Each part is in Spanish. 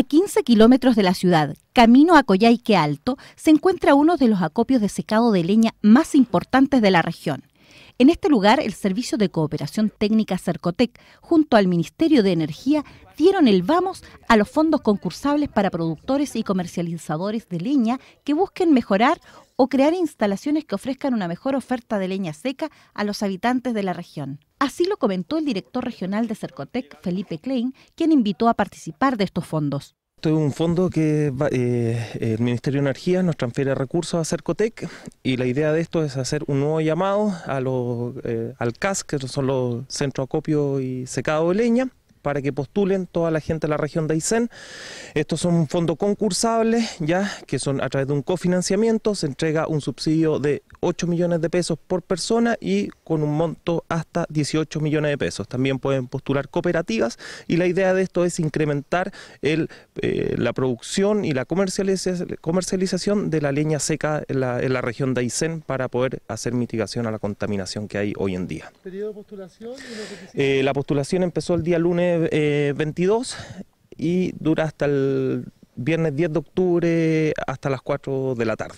A 15 kilómetros de la ciudad, camino a Coyhaique Alto, se encuentra uno de los acopios de secado de leña más importantes de la región. En este lugar, el Servicio de Cooperación Técnica Cercotec, junto al Ministerio de Energía, dieron el vamos a los fondos concursables para productores y comercializadores de leña que busquen mejorar o crear instalaciones que ofrezcan una mejor oferta de leña seca a los habitantes de la región. Así lo comentó el director regional de Cercotec, Felipe Klein, quien invitó a participar de estos fondos. Esto es un fondo que eh, el Ministerio de Energía nos transfiere recursos a Cercotec y la idea de esto es hacer un nuevo llamado a los, eh, al CAS, que son los centros acopio y secado de leña, para que postulen toda la gente de la región de Aysén. Estos son fondos concursables, ya que son a través de un cofinanciamiento, se entrega un subsidio de 8 millones de pesos por persona y con un monto hasta 18 millones de pesos. También pueden postular cooperativas y la idea de esto es incrementar el, eh, la producción y la comercialización de la leña seca en la, región de Aysén para poder hacer mitigación a la contaminación que hay hoy en día. Eh, la postulación empezó el día lunes 22 y dura hasta el viernes 10 de octubre hasta las 4 de la tarde.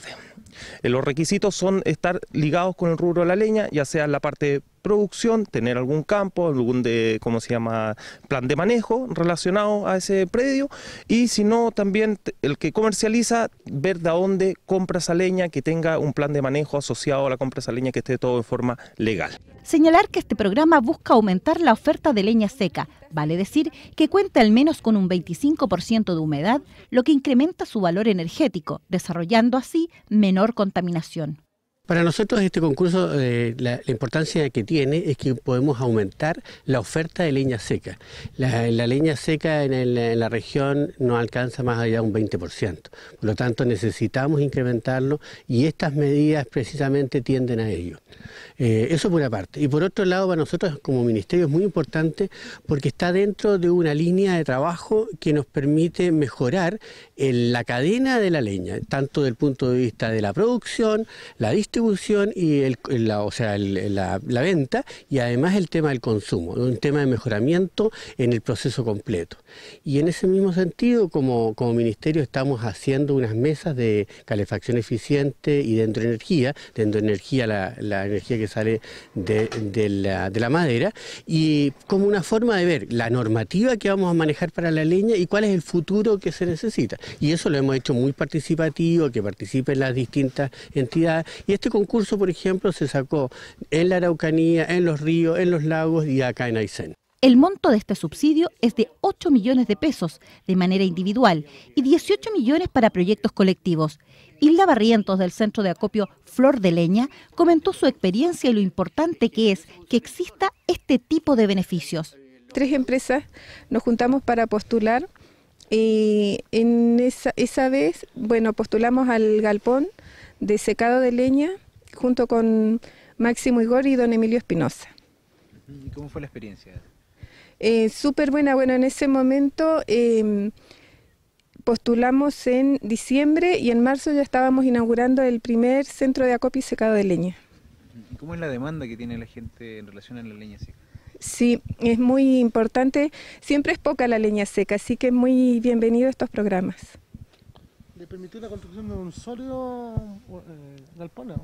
Eh, los requisitos son estar ligados con el rubro de la leña, ya sea la parte producción, tener algún campo, algún de, ¿cómo se llama?, plan de manejo relacionado a ese predio y si no, también el que comercializa, ver de dónde compra esa leña, que tenga un plan de manejo asociado a la compra de esa leña, que esté todo de forma legal. Señalar que este programa busca aumentar la oferta de leña seca, vale decir que cuenta al menos con un 25% de humedad, lo que incrementa su valor energético, desarrollando así menor contaminación. Para nosotros este concurso, eh, la, importancia que tiene es que podemos aumentar la oferta de leña seca. La, leña seca en, la región no alcanza más allá de un 20%. Por lo tanto, necesitamos incrementarlo y estas medidas precisamente tienden a ello. Eh, eso por una parte. Y por otro lado, para nosotros como ministerio es muy importante porque está dentro de una línea de trabajo que nos permite mejorar la cadena de la leña, tanto del punto de vista de la producción, la distribución, distribución y la, o sea, la, venta y además el tema del consumo, un tema de mejoramiento en el proceso completo. Y en ese mismo sentido, como, ministerio estamos haciendo unas mesas de calefacción eficiente y dentro de energía, dentro de energía la, energía que sale de, la, madera, y como una forma de ver la normativa que vamos a manejar para la leña y cuál es el futuro que se necesita. Y eso lo hemos hecho muy participativo, que participen las distintas entidades. Y este concurso, por ejemplo, se sacó en la Araucanía, en los ríos, en los lagos y acá en Aysén. El monto de este subsidio es de 8 millones de pesos de manera individual y 18 millones para proyectos colectivos. Hilda Barrientos del Centro de Acopio Flor de Leña comentó su experiencia y lo importante que es que exista este tipo de beneficios. Tres empresas nos juntamos para postular y en esa, esa vez, bueno, postulamos al galpón de secado de leña junto con Máximo Igor y don Emilio Espinosa. cómo fue la experiencia? Eh, Súper buena. Bueno, en ese momento em, postulamos en diciembre y en marzo ya estábamos inaugurando el primer centro de acopio y secado de leña. cómo es la demanda que tiene la gente en relación a la leña seca? Sí, es muy importante. Siempre es poca la leña seca, así que muy bienvenido a estos programas le permitió la construcción de un sólido eh, galpón.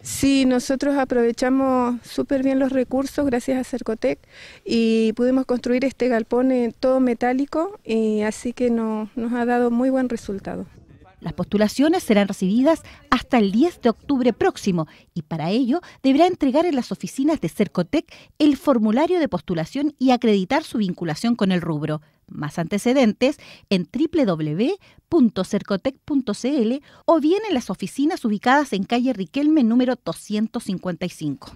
Sí, nosotros aprovechamos súper bien los recursos gracias a Cercotec y pudimos construir este galpón eh, todo metálico, y así que nos ha dado muy buen resultado. Las postulaciones serán recibidas hasta el 10 de octubre próximo y para ello deberá entregar en las oficinas de Cercotec el formulario de postulación y acreditar su vinculación con el rubro. Más antecedentes en www.cercotec.cl o bien en las oficinas ubicadas en calle Riquelme número 255.